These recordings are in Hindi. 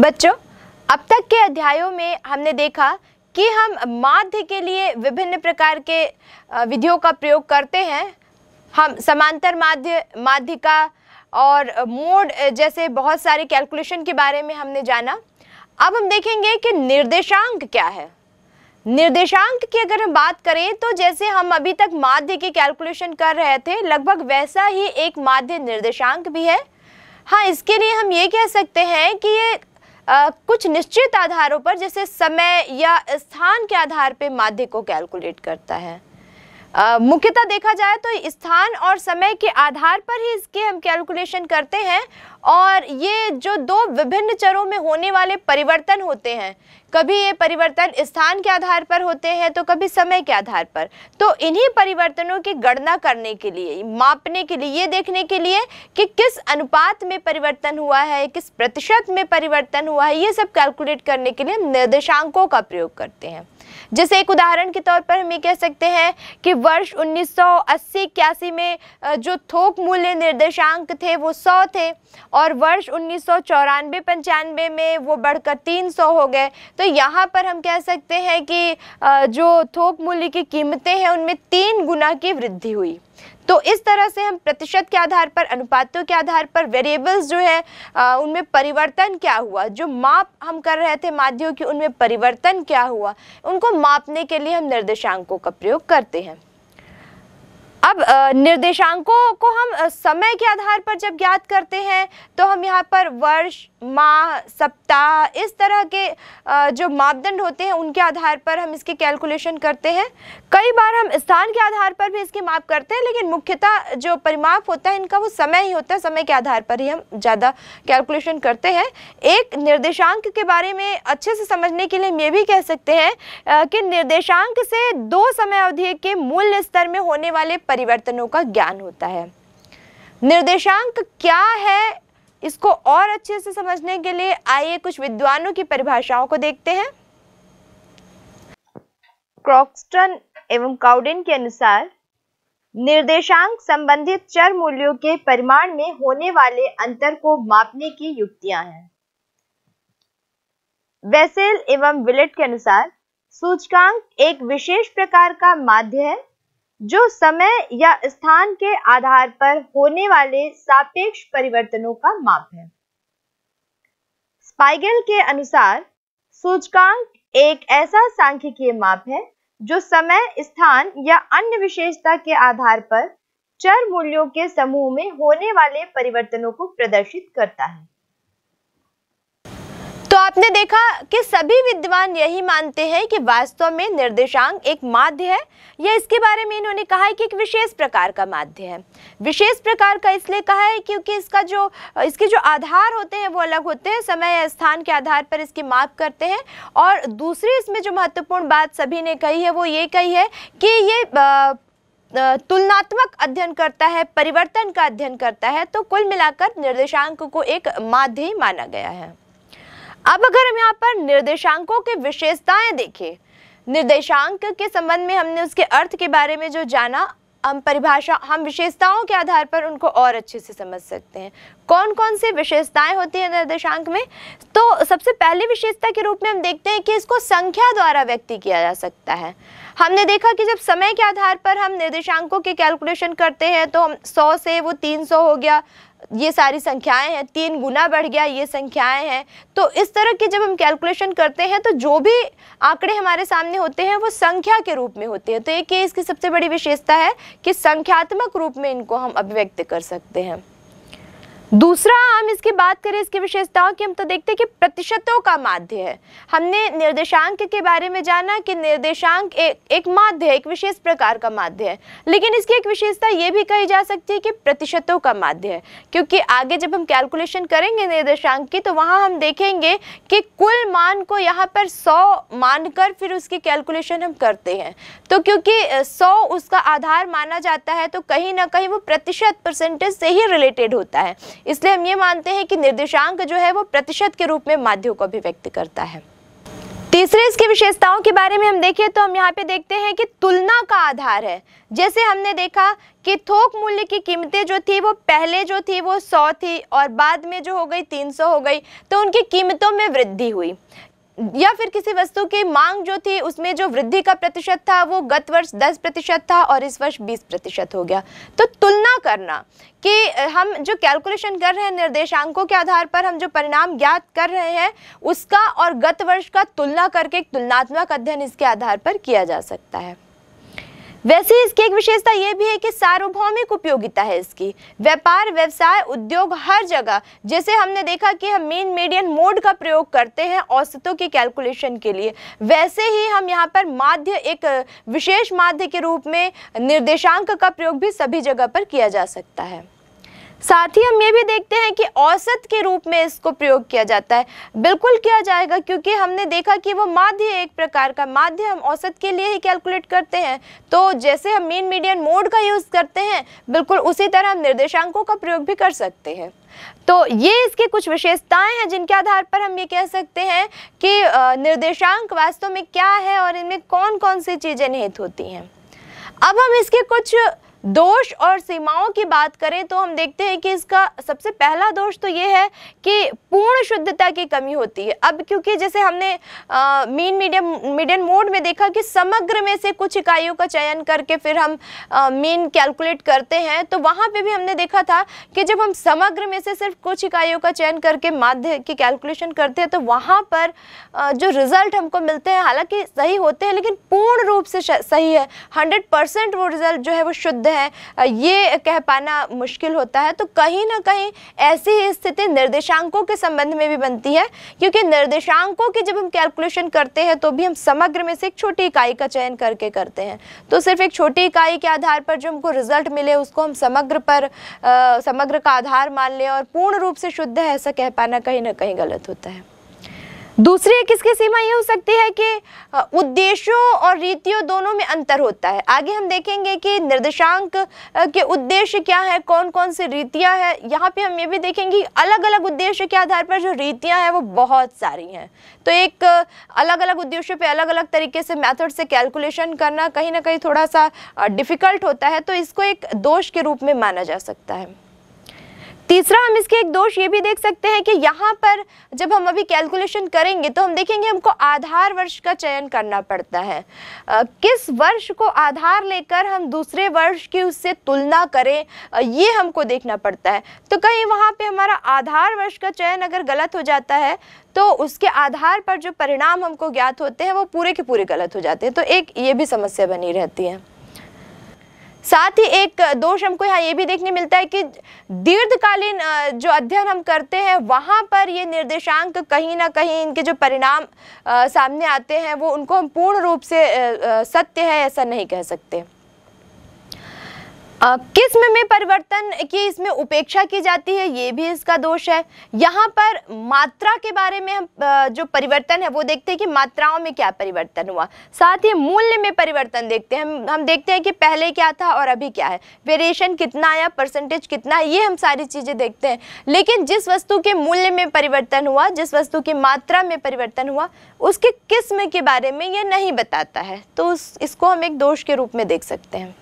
बच्चों अब तक के अध्यायों में हमने देखा कि हम माध्य के लिए विभिन्न प्रकार के विधियों का प्रयोग करते हैं हम समांतर माध्य माध्यिका और मोड जैसे बहुत सारे कैलकुलेशन के बारे में हमने जाना अब हम देखेंगे कि निर्देशांक क्या है निर्देशांक की अगर हम बात करें तो जैसे हम अभी तक माध्य के कैलकुलेशन कर रहे थे लगभग वैसा ही एक माध्य निर्देशांक भी है हाँ इसके लिए हम ये कह सकते हैं कि ये आ, कुछ निश्चित आधारों पर जैसे समय या स्थान के आधार पर माध्य को कैलकुलेट करता है मुख्यतः देखा जाए तो स्थान और समय के आधार पर ही इसके हम कैलकुलेशन करते हैं और ये जो दो विभिन्न चरों में होने वाले परिवर्तन होते हैं कभी ये परिवर्तन स्थान के आधार पर होते हैं तो कभी समय के आधार पर तो इन्हीं परिवर्तनों की गणना करने के लिए मापने के लिए ये देखने के लिए कि किस अनुपात में परिवर्तन हुआ है किस प्रतिशत में परिवर्तन हुआ है ये सब कैलकुलेट करने के लिए हम निर्देशांकों का प्रयोग करते हैं जैसे एक उदाहरण के तौर पर हम ये कह सकते हैं कि वर्ष उन्नीस सौ में जो थोक मूल्य निर्देशांक थे वो 100 थे और वर्ष उन्नीस सौ में वो बढ़कर 300 हो गए तो यहाँ पर हम कह सकते हैं कि जो थोक मूल्य की कीमतें हैं उनमें तीन गुना की वृद्धि हुई तो इस तरह से हम प्रतिशत के आधार पर अनुपातों के आधार पर वेरिएबल्स जो है आ, उनमें परिवर्तन क्या हुआ जो माप हम कर रहे थे माध्यम की उनमें परिवर्तन क्या हुआ उनको मापने के लिए हम निर्देशांकों का प्रयोग करते हैं अब निर्देशांकों को हम समय के आधार पर जब ज्ञात करते हैं तो हम यहाँ पर वर्ष माह सप्ताह इस तरह के जो मापदंड होते हैं उनके आधार पर हम इसके कैलकुलेशन करते हैं कई बार हम स्थान के आधार पर भी इसके माप करते हैं लेकिन मुख्यतः जो परिमाप होता है इनका वो समय ही होता है समय के आधार पर ही हम ज़्यादा कैलकुलेशन करते हैं एक निर्देशांक के बारे में अच्छे से समझने के लिए हम ये भी कह सकते हैं कि निर्देशांक से दो समय अवधि के मूल्य स्तर में होने वाले परि परिवर्तनों का ज्ञान होता है निर्देशांक क्या है इसको और अच्छे से समझने के लिए आइए कुछ विद्वानों की परिभाषाओं को देखते हैं क्रॉक्सटन एवं काउडेन के अनुसार निर्देशांक संबंधित चर मूल्यों के परिमाण में होने वाले अंतर को मापने की युक्तियां हैं वेसेल एवं विलेट के अनुसार सूचकांक एक विशेष प्रकार का माध्य है जो समय या स्थान के आधार पर होने वाले सापेक्ष परिवर्तनों का माप है स्पाइगल के अनुसार सूचकांक एक ऐसा सांख्यिकीय माप है जो समय स्थान या अन्य विशेषता के आधार पर चर मूल्यों के समूह में होने वाले परिवर्तनों को प्रदर्शित करता है तो आपने देखा कि सभी विद्वान यही मानते हैं कि वास्तव में निर्देशांक एक माध्य है या इसके बारे में इन्होंने कहा है कि एक विशेष प्रकार का माध्य है विशेष प्रकार का इसलिए कहा है क्योंकि इसका जो इसके जो आधार होते हैं वो अलग होते हैं समय या स्थान के आधार पर इसकी माप करते हैं और दूसरी इसमें जो महत्वपूर्ण बात सभी ने कही है वो ये कही है कि ये आ, तुलनात्मक अध्ययन करता है परिवर्तन का अध्ययन करता है तो कुल मिलाकर निर्देशांक को एक माध्य माना गया है अब अगर हम यहाँ पर निर्देशांकों की विशेषताएं देखें निर्देशांक के संबंध में हमने उसके अर्थ के बारे में जो जाना हम परिभाषा हम विशेषताओं के आधार पर उनको और अच्छे से समझ सकते हैं कौन कौन सी विशेषताएं होती हैं निर्देशांक में तो सबसे पहले विशेषता के रूप में हम देखते हैं कि इसको संख्या द्वारा व्यक्त किया जा सकता है हमने देखा कि जब समय के आधार पर हम निर्देशांकों के कैलकुलेशन करते हैं तो हम सौ से वो तीन हो गया ये सारी संख्याएं हैं तीन गुना बढ़ गया ये संख्याएं हैं तो इस तरह की जब हम कैलकुलेशन करते हैं तो जो भी आंकड़े हमारे सामने होते हैं वो संख्या के रूप में होते हैं तो एक ये इसकी सबसे बड़ी विशेषता है कि संख्यात्मक रूप में इनको हम अभिव्यक्त कर सकते हैं दूसरा हम इसकी बात करें इसकी विशेषताओं की हम तो देखते हैं कि प्रतिशतों का माध्य है हमने निर्देशांक के बारे में जाना कि निर्देशांक एक एक माध्य है एक विशेष प्रकार का माध्य है लेकिन इसकी एक विशेषता ये भी कही जा सकती है कि प्रतिशतों का माध्य है क्योंकि आगे जब हम कैलकुलेशन करेंगे निर्देशांक की तो वहाँ हम देखेंगे कि कुल मान को यहाँ पर सौ मान फिर उसकी कैलकुलेशन हम करते हैं तो क्योंकि सौ उसका आधार माना जाता है तो कहीं ना कहीं वो प्रतिशत परसेंटेज से ही रिलेटेड होता है इसलिए हम ये मानते हैं कि निर्देशांक जो है वो प्रतिशत के रूप में माध्यम को अभिव्यक्त करता है तीसरे इसकी विशेषताओं के बारे में हम देखें तो हम यहाँ पे देखते हैं कि तुलना का आधार है जैसे हमने देखा कि थोक मूल्य की कीमतें जो थी वो पहले जो थी वो 100 थी और बाद में जो हो गई 300 हो गई तो उनकी कीमतों में वृद्धि हुई या फिर किसी वस्तु की मांग जो थी उसमें जो वृद्धि का प्रतिशत था वो गत वर्ष 10 प्रतिशत था और इस वर्ष 20 प्रतिशत हो गया तो तुलना करना कि हम जो कैलकुलेशन कर रहे हैं निर्देशांकों के आधार पर हम जो परिणाम ज्ञात कर रहे हैं उसका और गत वर्ष का तुलना करके एक तुलनात्मक अध्ययन इसके आधार पर किया जा सकता है वैसे ही इसकी एक विशेषता ये भी है कि सार्वभौमिक उपयोगिता है इसकी व्यापार व्यवसाय उद्योग हर जगह जैसे हमने देखा कि हम मेन मीडियन मोड का प्रयोग करते हैं औसतों की कैलकुलेशन के लिए वैसे ही हम यहाँ पर माध्य एक विशेष माध्य के रूप में निर्देशांक का प्रयोग भी सभी जगह पर किया जा सकता है साथ ही हम ये भी देखते हैं कि औसत के रूप में इसको प्रयोग किया जाता है बिल्कुल किया जाएगा क्योंकि हमने देखा कि वो माध्य एक प्रकार का माध्य हम औसत के लिए ही कैलकुलेट करते हैं तो जैसे हम मेन मीडियन मोड का यूज़ करते हैं बिल्कुल उसी तरह हम निर्देशांकों का प्रयोग भी कर सकते हैं तो ये इसकी कुछ विशेषताएं हैं जिनके आधार पर हम ये कह सकते हैं कि निर्देशांक वास्तव में क्या है और इनमें कौन कौन सी चीज़ें निहित होती हैं अब हम इसके कुछ दोष और सीमाओं की बात करें तो हम देखते हैं कि इसका सबसे पहला दोष तो ये है कि पूर्ण शुद्धता की कमी होती है अब क्योंकि जैसे हमने मीन मीडियम मीडियम मोड में देखा कि समग्र में से कुछ इकाइयों का चयन करके फिर हम मीन कैलकुलेट करते हैं तो वहाँ पे भी हमने देखा था कि जब हम समग्र में से सिर्फ कुछ इकाइयों का चयन करके माध्य की कैलकुलेशन करते हैं तो वहाँ पर आ, जो रिज़ल्ट हमको मिलते हैं हालाँकि सही होते हैं लेकिन पूर्ण रूप से सही है हंड्रेड वो रिज़ल्ट जो है वो शुद्ध हैं ये कह पाना मुश्किल होता है तो कहीं ना कहीं ऐसी ही स्थिति निर्देशांकों के संबंध में भी बनती है क्योंकि निर्देशांकों की जब हम कैलकुलेशन करते हैं तो भी हम समग्र में से एक छोटी इकाई का चयन करके करते हैं तो सिर्फ एक छोटी इकाई के आधार पर जो हमको रिजल्ट मिले उसको हम समग्र पर आ, समग्र का आधार मान लें और पूर्ण रूप से शुद्ध है ऐसा कह पाना कहीं ना कहीं गलत होता है दूसरी एक इसकी सीमा ये हो सकती है कि उद्देश्यों और रीतियों दोनों में अंतर होता है आगे हम देखेंगे कि निर्देशांक के उद्देश्य क्या है कौन कौन सी रीतियाँ हैं यहाँ पे हम ये भी देखेंगे अलग अलग उद्देश्य के आधार पर जो रीतियाँ हैं वो बहुत सारी हैं तो एक अलग अलग उद्देश्य पे अलग अलग तरीके से मैथड से कैलकुलेशन करना कहीं ना कहीं थोड़ा सा डिफ़िकल्ट होता है तो इसको एक दोष के रूप में माना जा सकता है तीसरा हम इसके एक दोष ये भी देख सकते हैं कि यहाँ पर जब हम अभी कैलकुलेशन करेंगे तो हम देखेंगे हमको आधार वर्ष का चयन करना पड़ता है आ, किस वर्ष को आधार लेकर हम दूसरे वर्ष की उससे तुलना करें आ, ये हमको देखना पड़ता है तो कहीं वहाँ पे हमारा आधार वर्ष का चयन अगर गलत हो जाता है तो उसके आधार पर जो परिणाम हमको ज्ञात होते हैं वो पूरे के पूरे गलत हो जाते हैं तो एक ये भी समस्या बनी रहती है साथ ही एक दोष हमको यहाँ ये भी देखने मिलता है कि दीर्घकालीन जो अध्ययन हम करते हैं वहाँ पर ये निर्देशांक कहीं ना कहीं इनके जो परिणाम सामने आते हैं वो उनको हम पूर्ण रूप से सत्य है ऐसा नहीं कह सकते किस्म में परिवर्तन की इसमें उपेक्षा की जाती है ये भी इसका दोष है यहाँ पर मात्रा के बारे में हम जो परिवर्तन है वो देखते हैं कि मात्राओं में क्या परिवर्तन हुआ साथ ही मूल्य में परिवर्तन देखते हैं हम हम देखते हैं कि पहले क्या था और अभी क्या है वेरिएशन कितना आया परसेंटेज कितना है ये हम सारी चीज़ें देखते हैं लेकिन जिस वस्तु के मूल्य में परिवर्तन हुआ जिस वस्तु की मात्रा में परिवर्तन हुआ उसके किस्म के बारे में ये नहीं बताता है तो इसको हम एक दोष के रूप में देख सकते हैं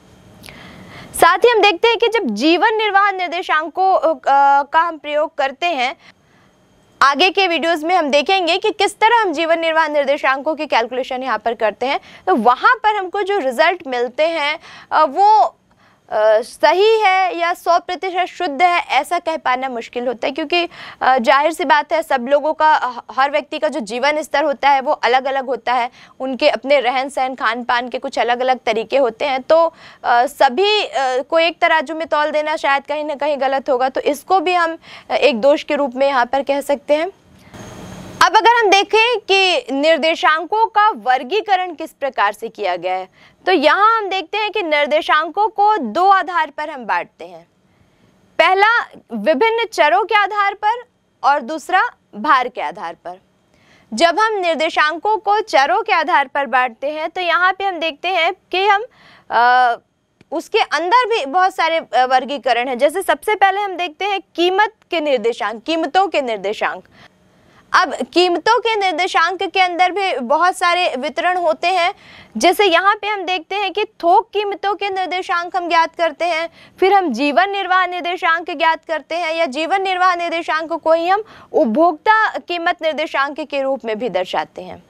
साथ ही हम देखते हैं कि जब जीवन निर्वाह निर्देशांकों का हम प्रयोग करते हैं आगे के वीडियोस में हम देखेंगे कि किस तरह हम जीवन निर्वाह निर्देशांकों की कैलकुलेशन यहाँ पर करते हैं तो वहाँ पर हमको जो रिजल्ट मिलते हैं वो आ, सही है या सौ प्रतिशत शुद्ध है ऐसा कह पाना मुश्किल होता है क्योंकि जाहिर सी बात है सब लोगों का हर व्यक्ति का जो जीवन स्तर होता है वो अलग अलग होता है उनके अपने रहन सहन खान पान के कुछ अलग अलग तरीके होते हैं तो आ, सभी आ, को एक तराजू में तौल देना शायद कहीं ना कहीं गलत होगा तो इसको भी हम एक दोष के रूप में यहाँ पर कह सकते हैं अब अगर हम देखें कि निर्देशांकों का वर्गीकरण किस प्रकार से किया गया है तो यहाँ हम देखते हैं कि निर्देशांकों को दो आधार पर हम बांटते हैं पहला विभिन्न चरों के आधार पर और दूसरा भार के आधार पर जब हम निर्देशांकों को चरों के आधार पर बांटते हैं तो यहाँ पे हम देखते हैं कि हम आ, उसके अंदर भी बहुत सारे वर्गीकरण हैं जैसे सबसे पहले हम देखते हैं कीमत के निर्देशांक कीमतों के निर्देशांक अब कीमतों के निर्देशांक के अंदर भी बहुत सारे वितरण होते हैं जैसे यहाँ पे हम देखते हैं कि थोक कीमतों के निर्देशांक हम ज्ञात करते हैं फिर हम जीवन निर्वाह निर्देशांक ज्ञात करते हैं या जीवन निर्वाह निर्देशांक को ही हम उपभोक्ता कीमत निर्देशांक के रूप में भी दर्शाते हैं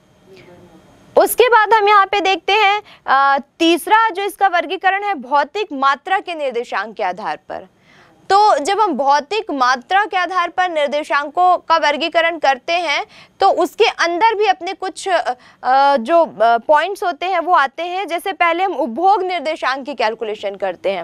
उसके बाद हम यहाँ पे देखते हैं तीसरा जो इसका वर्गीकरण है भौतिक मात्रा के निर्देशांक के आधार पर तो जब हम भौतिक मात्रा के आधार पर निर्देशांकों का वर्गीकरण करते हैं तो उसके अंदर भी अपने कुछ जो पॉइंट्स होते हैं वो आते हैं जैसे पहले हम उपभोग निर्देशांक की कैलकुलेशन करते हैं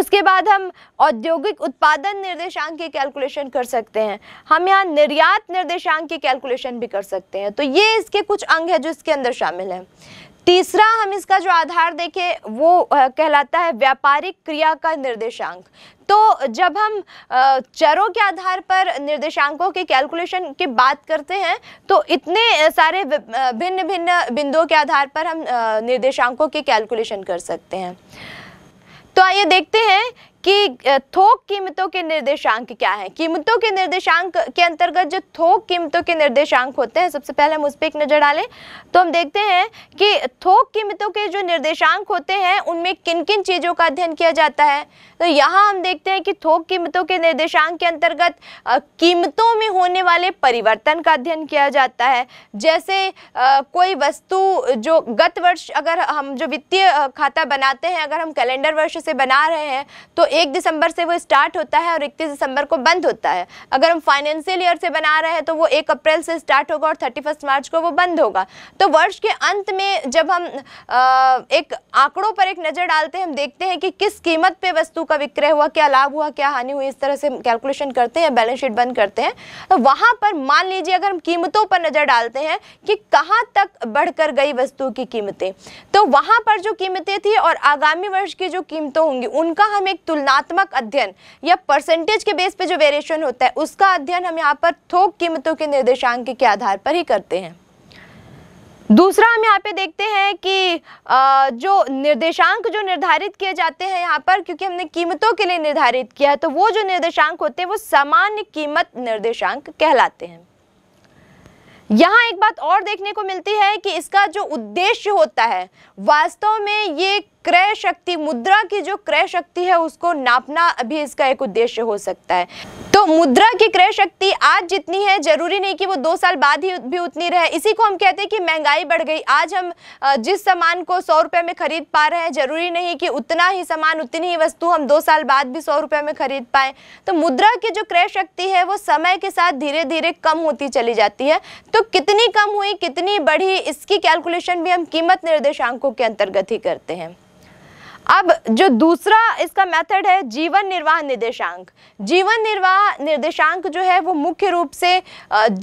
उसके बाद हम औद्योगिक उत्पादन निर्देशांक की कैलकुलेशन कर सकते हैं हम यहाँ निर्यात निर्देशांक की कैलकुलेशन भी कर सकते हैं तो ये इसके कुछ अंग है जो इसके अंदर शामिल हैं तीसरा हम इसका जो आधार देखें वो कहलाता है व्यापारिक क्रिया का निर्देशांक तो जब हम चरों के आधार पर निर्देशांकों के कैलकुलेशन की बात करते हैं तो इतने सारे भिन्न भिन्न बिंदुओं के आधार पर हम निर्देशांकों के कैलकुलेशन कर सकते हैं तो आइए देखते हैं कि थोक कीमतों के निर्देशांक क्या है कीमतों के निर्देशांक के अंतर्गत जो थोक कीमतों के निर्देशांक होते हैं सबसे पहले हम उस पर एक नज़र डालें तो हम देखते हैं कि थोक कीमतों के जो निर्देशांक होते हैं उनमें किन किन चीज़ों का अध्ययन किया जाता है तो यहाँ हम देखते हैं कि थोक कीमतों के निर्देशांक के अंतर्गत कीमतों में होने वाले परिवर्तन का अध्ययन किया जाता है जैसे कोई वस्तु जो गत वर्ष अगर हम जो वित्तीय खाता बनाते हैं अगर हम कैलेंडर वर्ष से बना रहे हैं तो एक दिसंबर से वो स्टार्ट होता है और इकतीस दिसंबर को बंद होता है अगर हम फाइनेंशियल ईयर से बना रहे हैं तो वो एक अप्रैल से स्टार्ट होगा और थर्टी मार्च को वो बंद होगा तो वर्ष के अंत में जब हम एक आंकड़ों पर एक नज़र डालते हैं हम देखते हैं कि किस कीमत पर वस्तु का विक्रय हुआ क्या लाभ हुआ क्या हानि हुई इस तरह से कैलकुलेशन करते हैं बैलेंस शीट बंद करते हैं तो वहां पर मान लीजिए अगर हम कीमतों पर नज़र डालते हैं कि कहाँ तक बढ़कर गई वस्तु की कीमतें तो वहां पर जो कीमतें थी और आगामी वर्ष की जो कीमतों होंगी उनका हम एक तुलनात्मक अध्ययन या परसेंटेज के बेस पर जो वेरिएशन होता है उसका अध्ययन हम यहाँ पर थोक कीमतों के निर्देशांक के आधार पर ही करते हैं दूसरा हम यहाँ पे देखते हैं कि जो निर्देशांक जो निर्धारित किए जाते हैं यहाँ पर क्योंकि हमने कीमतों के लिए निर्धारित किया है तो वो जो निर्देशांक होते हैं वो सामान्य कीमत निर्देशांक कहलाते हैं यहाँ एक बात और देखने को मिलती है कि इसका जो उद्देश्य होता है वास्तव में ये क्रय शक्ति मुद्रा की जो क्रय शक्ति है उसको नापना अभी इसका एक उद्देश्य हो सकता है तो मुद्रा की क्रय शक्ति आज जितनी है जरूरी नहीं कि वो दो साल बाद ही भी उतनी रहे इसी को हम कहते हैं कि महंगाई बढ़ गई आज हम जिस सामान को सौ रुपये में खरीद पा रहे हैं जरूरी नहीं कि उतना ही सामान उतनी ही वस्तु हम दो साल बाद भी सौ रुपये में खरीद पाए तो मुद्रा की जो क्रय शक्ति है वो समय के साथ धीरे धीरे कम होती चली जाती है तो कितनी कम हुई कितनी बढ़ी इसकी कैलकुलेशन भी हम कीमत निर्देशांकों के अंतर्गत ही करते हैं अब जो दूसरा इसका मेथड है जीवन निर्वाह निर्देशांक जीवन निर्वाह निर्देशांक जो है वो मुख्य रूप से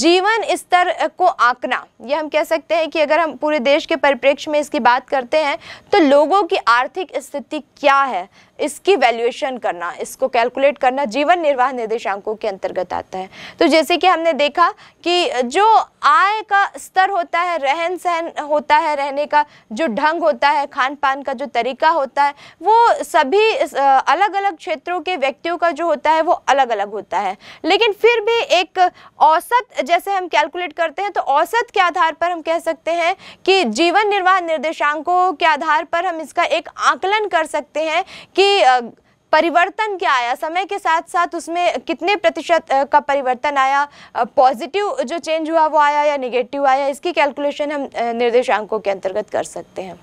जीवन स्तर को आंकना ये हम कह सकते हैं कि अगर हम पूरे देश के परिप्रेक्ष्य में इसकी बात करते हैं तो लोगों की आर्थिक स्थिति क्या है इसकी वैल्यूएशन करना इसको कैलकुलेट करना जीवन निर्वाह निर्देशांकों के अंतर्गत आता है तो जैसे कि हमने देखा कि जो आय का स्तर होता है रहन सहन होता है रहने का जो ढंग होता है खान पान का जो तरीका होता है वो सभी अलग अलग क्षेत्रों के व्यक्तियों का जो होता है वो अलग अलग होता है लेकिन फिर भी एक औसत जैसे हम कैलकुलेट करते हैं तो औसत के आधार पर हम कह सकते हैं कि जीवन निर्वाह निर्देशांकों के आधार पर हम इसका एक आकलन कर सकते हैं कि परिवर्तन क्या आया समय के साथ साथ उसमें कितने प्रतिशत का परिवर्तन आया पॉजिटिव जो चेंज हुआ वो आया या नेगेटिव आया इसकी कैलकुलेशन हम निर्देशांकों के अंतर्गत कर सकते हैं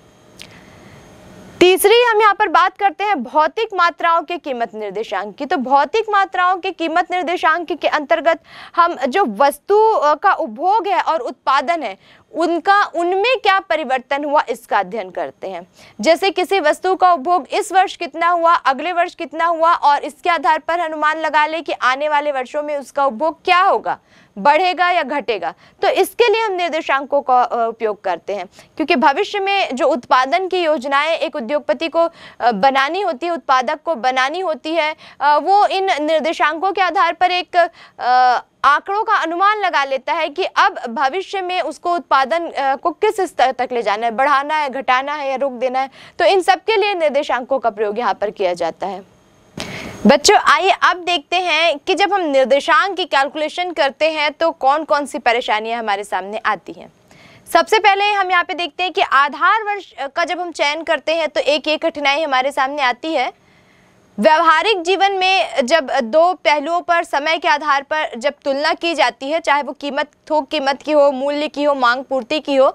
तीसरी हम यहाँ पर बात करते हैं भौतिक मात्राओं के कीमत निर्देशांक की तो भौतिक मात्राओं के कीमत निर्देशांक के अंतर्गत हम जो वस्तु का उपभोग है और उत्पादन है उनका उनमें क्या परिवर्तन हुआ इसका अध्ययन करते हैं जैसे किसी वस्तु का उपभोग इस वर्ष कितना हुआ अगले वर्ष कितना हुआ और इसके आधार पर अनुमान लगा ले कि आने वाले वर्षों में उसका उपभोग क्या होगा बढ़ेगा या घटेगा तो इसके लिए हम निर्देशांकों का उपयोग करते हैं क्योंकि भविष्य में जो उत्पादन की योजनाएं एक उद्योगपति को बनानी होती है उत्पादक को बनानी होती है वो इन निर्देशांकों के आधार पर एक आंकड़ों का अनुमान लगा लेता है कि अब भविष्य में उसको उत्पादन को किस स्तर तक ले जाना है बढ़ाना है घटाना है या रोक देना है तो इन सब के लिए निर्देशांकों का प्रयोग यहाँ पर किया जाता है बच्चों आइए अब देखते हैं कि जब हम निर्देशांक की कैलकुलेशन करते हैं तो कौन कौन सी परेशानियां हमारे सामने आती हैं सबसे पहले हम यहाँ पे देखते हैं कि आधार वर्ष का जब हम चयन करते हैं तो एक एक कठिनाई हमारे सामने आती है व्यवहारिक जीवन में जब दो पहलुओं पर समय के आधार पर जब तुलना की जाती है चाहे वो कीमत थोक कीमत की हो मूल्य की हो मांग पूर्ति की हो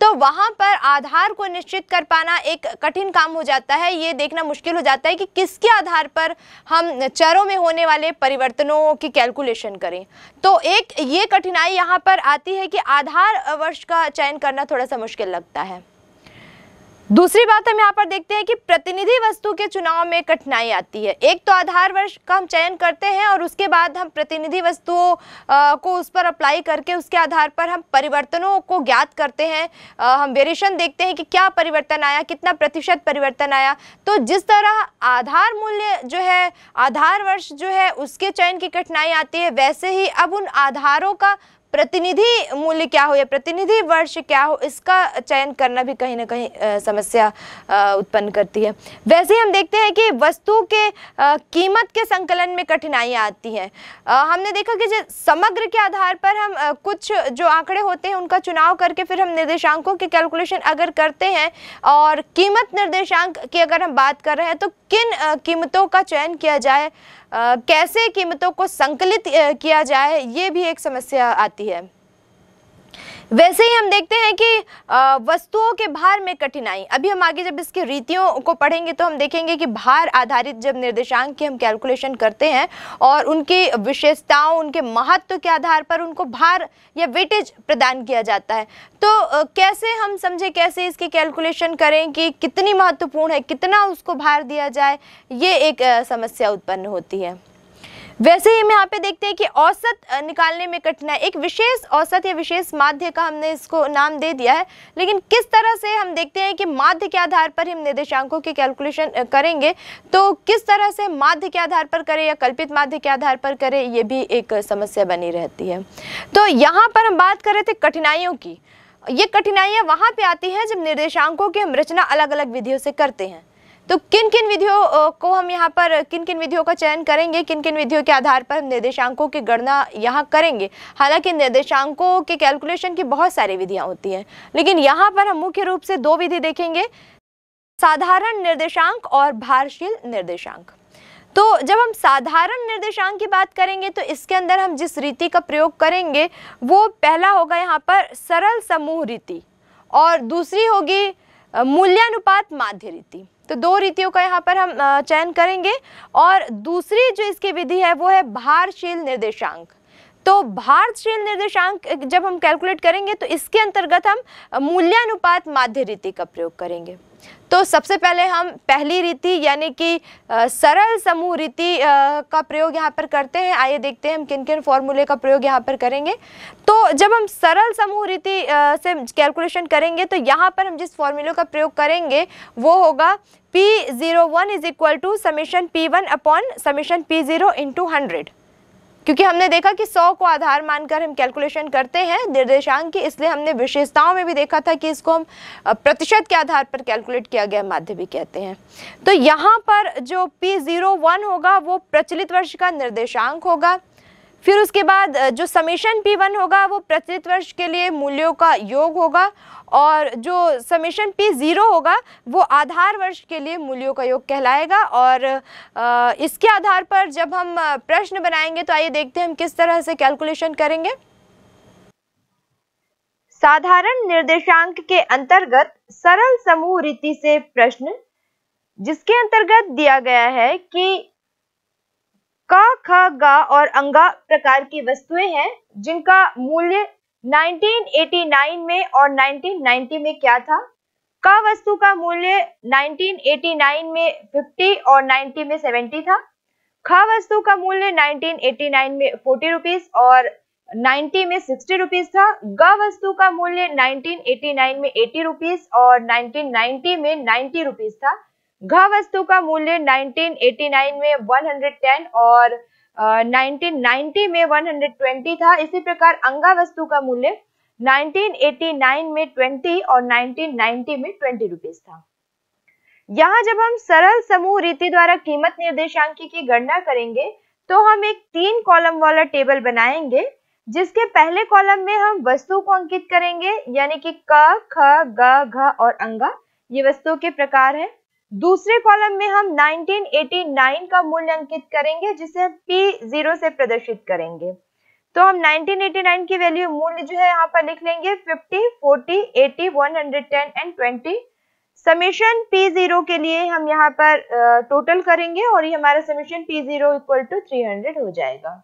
तो वहाँ पर आधार को निश्चित कर पाना एक कठिन काम हो जाता है ये देखना मुश्किल हो जाता है कि किसके आधार पर हम चरों में होने वाले परिवर्तनों की कैलकुलेशन करें तो एक ये कठिनाई यहाँ पर आती है कि आधार वर्ष का चयन करना थोड़ा सा मुश्किल लगता है दूसरी बात हम यहाँ पर देखते हैं कि प्रतिनिधि वस्तु के चुनाव में कठिनाई आती है एक तो आधार वर्ष का हम चयन करते हैं और उसके बाद हम प्रतिनिधि वस्तुओं को उस पर अप्लाई करके उसके आधार पर हम परिवर्तनों को ज्ञात करते हैं आ, हम वेरिएशन देखते हैं कि क्या परिवर्तन आया कितना प्रतिशत परिवर्तन आया तो जिस तरह आधार मूल्य जो है आधार वर्ष जो है उसके चयन की कठिनाई आती है वैसे ही अब उन आधारों का प्रतिनिधि मूल्य क्या हो या प्रतिनिधि वर्ष क्या हो इसका चयन करना भी कहीं ना कहीं समस्या उत्पन्न करती है वैसे हम देखते हैं कि वस्तु के कीमत के संकलन में कठिनाइयाँ आती हैं हमने देखा कि समग्र के आधार पर हम कुछ जो आंकड़े होते हैं उनका चुनाव करके फिर हम निर्देशांकों के कैलकुलेशन अगर करते हैं और कीमत निर्देशांक की अगर हम बात कर रहे हैं तो किन कीमतों का चयन किया जाए कैसे कीमतों को संकलित किया जाए ये भी एक समस्या आती है वैसे ही हम देखते हैं कि वस्तुओं के भार में कठिनाई अभी हम आगे जब इसकी रीतियों को पढ़ेंगे तो हम देखेंगे कि भार आधारित जब निर्देशांक की हम कैलकुलेशन करते हैं और उनकी विशेषताओं उनके महत्व के आधार पर उनको भार या वेटेज प्रदान किया जाता है तो कैसे हम समझे कैसे इसकी कैलकुलेशन करें कि कितनी महत्वपूर्ण है कितना उसको भार दिया जाए ये एक समस्या उत्पन्न होती है वैसे ही हम यहाँ पे देखते हैं कि औसत निकालने में कठिनाई एक विशेष औसत या विशेष माध्य का हमने इसको नाम दे दिया है लेकिन किस तरह से हम देखते हैं कि माध्य के आधार पर हम निर्देशांकों की कैलकुलेशन करेंगे तो किस तरह से माध्य के आधार पर करें या कल्पित माध्य के आधार पर करें ये भी एक समस्या बनी रहती है तो यहाँ पर हम बात कर रहे थे कठिनाइयों की ये कठिनाइयाँ वहाँ पर आती हैं जब निर्देशांकों की हम रचना अलग अलग विधियों से करते हैं तो किन किन विधियों को हम यहाँ पर किन किन विधियों का चयन करेंगे किन किन विधियों के आधार पर हम निर्देशांकों की गणना यहाँ करेंगे हालांकि निर्देशांकों के कैलकुलेशन की बहुत सारी विधियाँ होती हैं लेकिन यहाँ पर हम मुख्य रूप से दो विधि देखेंगे साधारण निर्देशांक और भारशील निर्देशांक तो जब हम साधारण निर्देशांक की बात करेंगे तो इसके अंदर हम जिस रीति का प्रयोग करेंगे वो पहला होगा यहाँ पर सरल समूह रीति और दूसरी होगी मूल्यानुपात माध्य रीति तो दो रीतियों का यहाँ पर हम चयन करेंगे और दूसरी जो इसकी विधि है वो है भारशील निर्देशांक तो भारतशील निर्देशांक जब हम कैलकुलेट करेंगे तो इसके अंतर्गत हम मूल्यानुपात माध्य रीति का प्रयोग करेंगे तो सबसे पहले हम पहली रीति यानी कि सरल समूह रीति का प्रयोग यहाँ पर करते हैं आइए देखते हैं हम किन किन फॉर्मूले का प्रयोग यहाँ पर करेंगे तो जब हम सरल समूह रीति से कैलकुलेशन करेंगे तो यहाँ पर हम जिस फॉर्मूले का प्रयोग करेंगे वो होगा P01 zero one is equal to summation P one upon summation P zero into hundred क्योंकि हमने देखा कि 100 को आधार मानकर हम कैलकुलेशन करते हैं निर्देशांक की इसलिए हमने विशेषताओं में भी देखा था कि इसको हम प्रतिशत के आधार पर कैलकुलेट किया गया माध्य भी कहते हैं तो यहाँ पर जो पी जीरो वन होगा वो प्रचलित वर्ष का निर्देशांक होगा फिर उसके बाद जो समीशन पी वन होगा वो प्रचलित वर्ष के लिए मूल्यों का योग होगा और जो समीशन पी ज़ीरो होगा वो आधार वर्ष के लिए मूल्यों का योग कहलाएगा और इसके आधार पर जब हम प्रश्न बनाएंगे तो आइए देखते हैं हम किस तरह से कैलकुलेशन करेंगे साधारण निर्देशांक के अंतर्गत सरल समूह रीति से प्रश्न जिसके अंतर्गत दिया गया है कि का ख गा और अंगा प्रकार की वस्तुएं हैं जिनका मूल्य 1989 में और 1990 में क्या था का वस्तु का मूल्य 1989 में 50 और 90 में 70 था ख वस्तु का मूल्य 1989 में 40 रुपीस और 90 में 60 रुपीस था ग वस्तु का मूल्य 1989 में 80 रुपीस और 1990 में 90 रुपीस था घ वस्तु का मूल्य 1989 में 110 और आ, 1990 में 120 था इसी प्रकार अंगा वस्तु का मूल्य 1989 में 20 और 1990 में 20 रुपीज था यहाँ जब हम सरल समूह रीति द्वारा कीमत निर्देशांकी की गणना करेंगे तो हम एक तीन कॉलम वाला टेबल बनाएंगे जिसके पहले कॉलम में हम वस्तु को अंकित करेंगे यानी कि क ख ग घ और अंगा ये वस्तुओं के प्रकार हैं दूसरे कॉलम में हम 1989 का मूल्य अंकित करेंगे जिसे P0 से प्रदर्शित करेंगे तो हम 1989 की वैल्यू मूल्य जो है यहाँ पर लिख लेंगे 50, 40, 80, 110 एंड 20 समीशन P0 के लिए हम यहाँ पर टोटल करेंगे और ये हमारा summation P0 zero equal to three हो जाएगा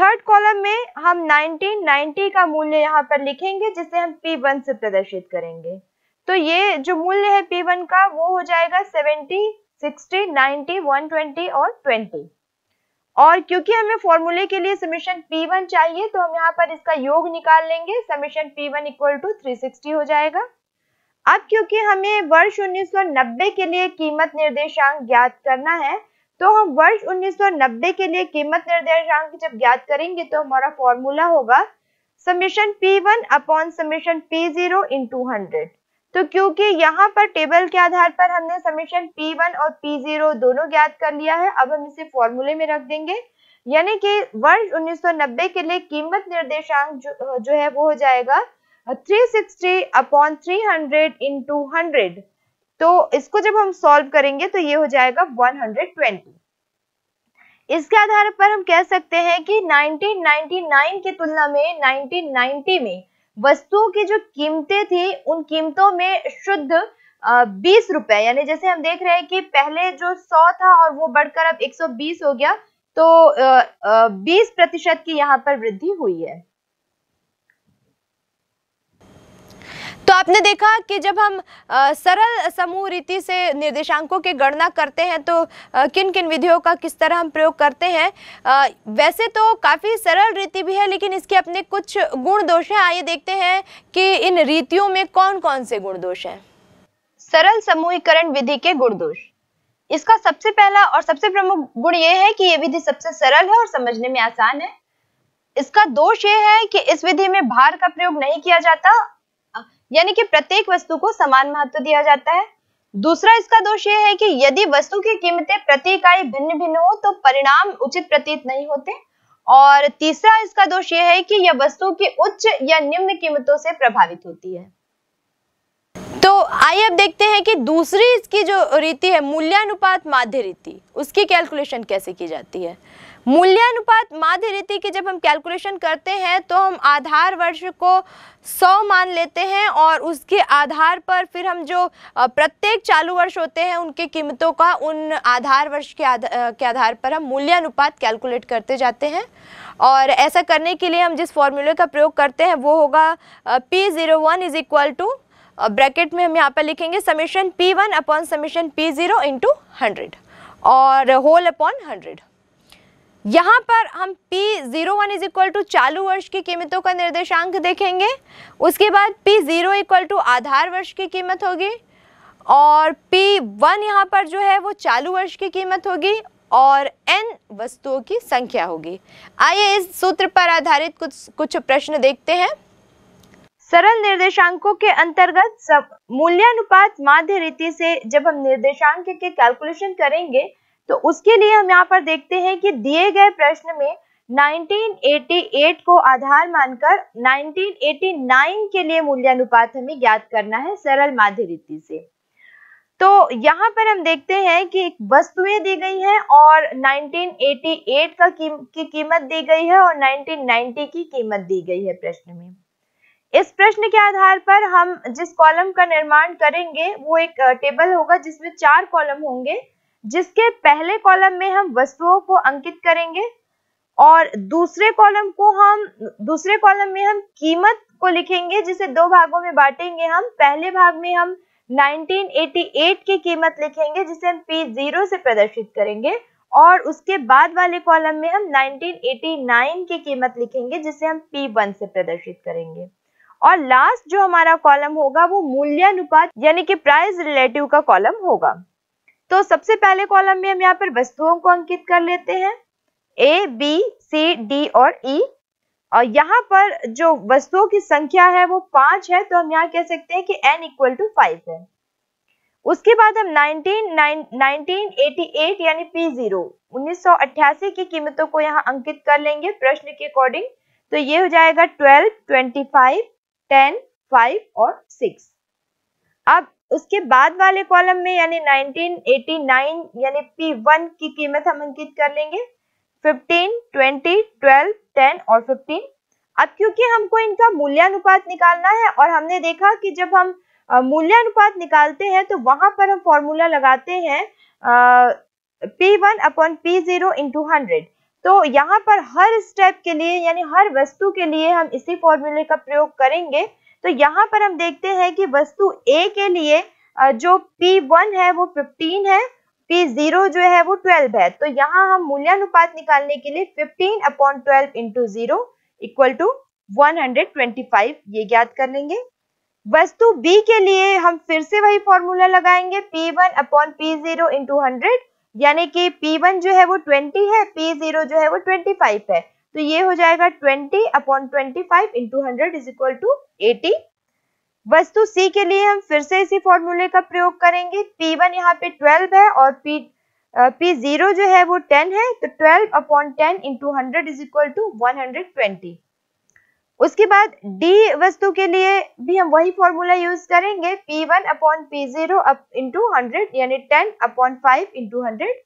थर्ड कॉलम में हम 1990 का मूल्य यहाँ पर लिखेंगे जिसे हम P1 से प्रदर्शित करेंगे तो ये जो मूल्य है पी वन का वो हो जाएगा seventy sixty ninety one twenty और ट्वेंटी और क्योंकि हमें फॉर्मूले के लिए समीशन P1 चाहिए तो हम यहाँ पर इसका योग निकाल लेंगे summation P1 one equal to three हो जाएगा अब क्योंकि हमें वर्ष 1990 के लिए कीमत निर्देशांक ज्ञात करना है तो हम वर्ष 1990 के लिए कीमत निर्देशांक जब ज्ञात करेंगे तो हमारा फॉर्मूला होगा summation P1 one upon summation P0 zero into hundred तो क्योंकि यहाँ पर टेबल के आधार पर हमने समीशन P1 और P0 दोनों ज्ञात कर लिया है अब हम इसे फॉर्मूले में रख देंगे यानी कि वर्ष 1990 के लिए कीमत निर्देशांक जो, जो है वो हो जाएगा 360 अपॉन 300 इनटू 100 तो इसको जब हम सॉल्व करेंगे तो ये हो जाएगा 120 इसके आधार पर हम कह सकते हैं कि 1999 की तुलना में 1990 में वस्तुओं की जो कीमतें थी उन कीमतों में शुद्ध बीस रुपए यानी जैसे हम देख रहे हैं कि पहले जो सौ था और वो बढ़कर अब 120 हो गया तो बीस प्रतिशत की यहाँ पर वृद्धि हुई है तो आपने देखा कि जब हम आ, सरल समूह रीति से निर्देशांकों की गणना करते हैं तो आ, किन किन विधियों का किस तरह हम प्रयोग करते हैं आ, वैसे तो काफ़ी सरल रीति भी है लेकिन इसके अपने कुछ गुण दोष हैं आइए देखते हैं कि इन रीतियों में कौन कौन से गुण दोष हैं सरल समूहीकरण विधि के गुण दोष इसका सबसे पहला और सबसे प्रमुख गुण यह है कि यह विधि सबसे सरल है और समझने में आसान है इसका दोष यह है कि इस विधि में भार का प्रयोग नहीं किया जाता यानी कि प्रत्येक वस्तु को समान महत्व दिया जाता है दूसरा इसका दोष यह है कि यदि वस्तु की कीमतें प्रति इकाई भिन्न भिन्न हो तो परिणाम उचित प्रतीत नहीं होते और तीसरा इसका दोष यह है कि यह वस्तु की उच्च या निम्न कीमतों से प्रभावित होती है तो आइए अब देखते हैं कि दूसरी इसकी जो रीति है मूल्यानुपात माध्य रीति उसकी कैलकुलेशन कैसे की जाती है मूल्यानुपात माध्य रीति की जब हम कैलकुलेशन करते हैं तो हम आधार वर्ष को सौ मान लेते हैं और उसके आधार पर फिर हम जो प्रत्येक चालू वर्ष होते हैं उनके कीमतों का उन आधार वर्ष के आधार के आधार पर हम मूल्यानुपात कैलकुलेट करते जाते हैं और ऐसा करने के लिए हम जिस फॉर्मूले का प्रयोग करते हैं वो होगा P zero one is equal to bracket में हम यहाँ पर लिखेंगे summation P one upon summation P zero into hundred और होल अपॉन हंड्रेड यहाँ पर हम P01 zero one is equal to चालू वर्ष की कीमतों का निर्देशांक देखेंगे उसके बाद P0 जीरो इक्वल टू आधार वर्ष की कीमत होगी और P1 वन यहाँ पर जो है वो चालू वर्ष की कीमत होगी और n वस्तुओं की संख्या होगी आइए इस सूत्र पर आधारित कुछ कुछ प्रश्न देखते हैं सरल निर्देशांकों के अंतर्गत मूल्यानुपात माध्य रीति से जब हम निर्देशांक के कैलकुलेशन करेंगे तो उसके लिए हम यहाँ पर देखते हैं कि दिए गए प्रश्न में 1988 को आधार मानकर 1989 के लिए मूल्यानुपात हमें ज्ञात करना है सरल माध्य रीति से तो यहाँ पर हम देखते हैं कि वस्तुएं दी गई हैं और 1988 का की, की कीमत दी गई है और 1990 की कीमत दी गई है प्रश्न में इस प्रश्न के आधार पर हम जिस कॉलम का निर्माण करेंगे वो एक टेबल होगा जिसमें चार कॉलम होंगे जिसके पहले कॉलम में हम वस्तुओं को अंकित करेंगे और दूसरे कॉलम को हम दूसरे कॉलम में हम कीमत को लिखेंगे जिसे दो भागों में बांटेंगे हम पहले भाग में हम 1988 की कीमत लिखेंगे जिसे हम P0 से प्रदर्शित करेंगे और उसके बाद वाले कॉलम में हम 1989 की कीमत लिखेंगे जिसे हम P1 से प्रदर्शित करेंगे और लास्ट जो हमारा कॉलम होगा वो मूल्यानुपात यानी कि प्राइस रिलेटिव का कॉलम होगा तो सबसे पहले कॉलम में हम यहाँ पर वस्तुओं को अंकित कर लेते हैं ए बी सी डी और ई e. और यहाँ पर जो वस्तुओं की संख्या है वो पांच है तो हम यहाँ कह सकते हैं कि एन इक्वल टू फाइव है उसके बाद हम 19 1988 यानी P0 1988 की कीमतों को यहाँ अंकित कर लेंगे प्रश्न के अकॉर्डिंग तो ये हो जाएगा 12, 25, 10, 5 और 6 अब उसके बाद वाले कॉलम में यानी 1989 यानी P1 की कीमत हम अंकित कर लेंगे 15, 20, 12, 10 और 15। अब क्योंकि हमको इनका मूल्यानुपात निकालना है और हमने देखा कि जब हम मूल्यानुपात निकालते हैं तो वहां पर हम फॉर्मूला लगाते हैं P1 one upon P zero into hundred तो यहाँ पर हर स्टेप के लिए यानी हर वस्तु के लिए हम इसी फॉर्मूले का प्रयोग करेंगे तो यहाँ पर हम देखते हैं कि वस्तु ए के लिए जो P1 है वो 15 है P0 जो है वो 12 है तो यहाँ हम मूल्यानुपात निकालने के लिए 15 upon twelve into zero equal to five ये ज्ञात कर लेंगे वस्तु B के लिए हम फिर से वही फॉर्मूला लगाएंगे P1 one upon P zero into hundred यानी कि P1 जो है वो 20 है P0 जो है वो 25 है तो ये हो जाएगा 20 upon 25 five into hundred is equal to eighty वस्तु सी के लिए हम फिर से इसी फॉर्मूले का प्रयोग करेंगे P1 वन यहाँ पे 12 है और P पी जीरो जो है वो 10 है तो 12 upon ten into hundred is equal to one उसके बाद D वस्तु के लिए भी हम वही फॉर्मूला यूज करेंगे P1 one upon P zero into hundred यानी ten upon five into hundred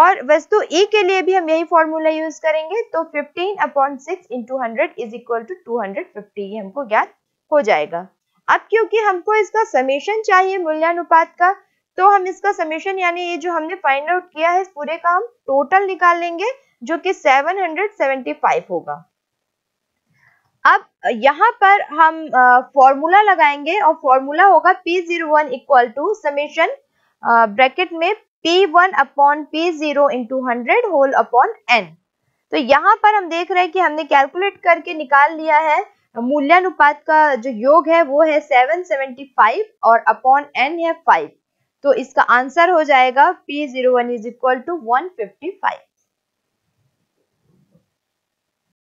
और वस्तु तो ई के लिए भी हम यही फॉर्मूला यूज करेंगे तो 15 upon six into hundred is equal to two ये हमको ज्ञात हो जाएगा अब क्योंकि हमको इसका समेशन चाहिए मूल्यानुपात का तो हम इसका समेशन यानी ये जो हमने फाइंड आउट किया है इस पूरे का हम टोटल निकाल लेंगे जो कि 775 होगा अब यहाँ पर हम फॉर्मूला लगाएंगे और फॉर्मूला होगा P zero one equal to summation bracket में P1 अपॉन P0 zero 100 hundred whole upon n तो यहाँ पर हम देख रहे हैं कि हमने कैलकुलेट करके निकाल लिया है मूल्यानुपात का जो योग है वो है 775 और अपॉन n है 5 तो इसका आंसर हो जाएगा P01 zero one is equal to one fifty five